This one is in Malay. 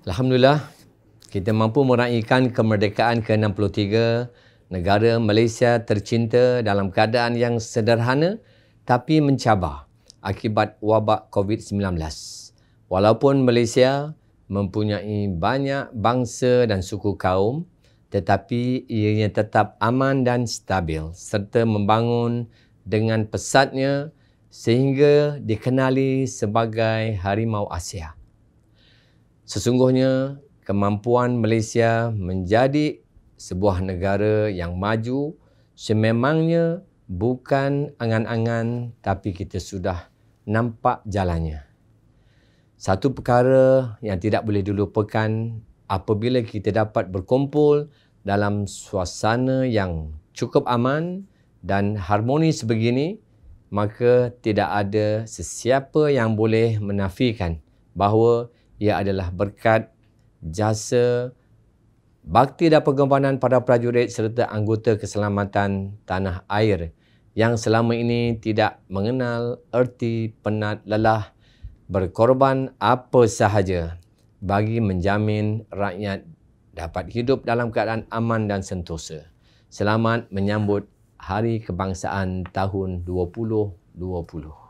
Alhamdulillah, kita mampu meraihkan kemerdekaan ke-63 negara Malaysia tercinta dalam keadaan yang sederhana tapi mencabar akibat wabak COVID-19. Walaupun Malaysia mempunyai banyak bangsa dan suku kaum, tetapi ianya tetap aman dan stabil serta membangun dengan pesatnya sehingga dikenali sebagai harimau Asia. Sesungguhnya kemampuan Malaysia menjadi sebuah negara yang maju sememangnya bukan angan-angan tapi kita sudah nampak jalannya. Satu perkara yang tidak boleh dilupakan apabila kita dapat berkumpul dalam suasana yang cukup aman dan harmoni sebegini, maka tidak ada sesiapa yang boleh menafikan bahawa ia adalah berkat jasa bakti dan pengorbanan para prajurit serta anggota keselamatan tanah air yang selama ini tidak mengenal erti penat lelah berkorban apa sahaja bagi menjamin rakyat dapat hidup dalam keadaan aman dan sentosa. Selamat menyambut Hari Kebangsaan tahun 2020.